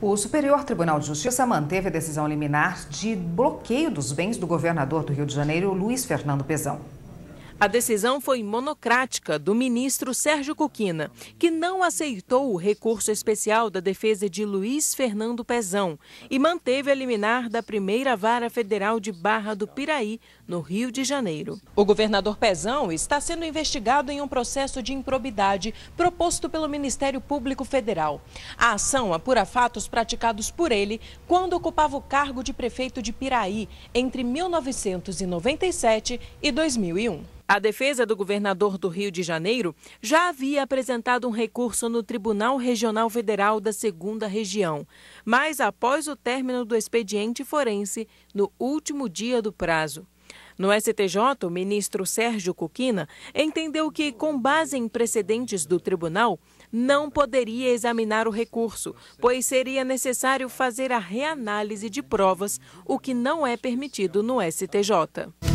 O Superior Tribunal de Justiça manteve a decisão liminar de bloqueio dos bens do governador do Rio de Janeiro, Luiz Fernando Pezão. A decisão foi monocrática do ministro Sérgio Cuquina, que não aceitou o recurso especial da defesa de Luiz Fernando Pezão e manteve a liminar da primeira vara federal de Barra do Piraí, no Rio de Janeiro. O governador Pezão está sendo investigado em um processo de improbidade proposto pelo Ministério Público Federal. A ação apura fatos praticados por ele quando ocupava o cargo de prefeito de Piraí entre 1997 e 2001. A defesa do governador do Rio de Janeiro já havia apresentado um recurso no Tribunal Regional Federal da Segunda Região, mas após o término do expediente forense, no último dia do prazo. No STJ, o ministro Sérgio Coquina entendeu que, com base em precedentes do tribunal, não poderia examinar o recurso, pois seria necessário fazer a reanálise de provas, o que não é permitido no STJ.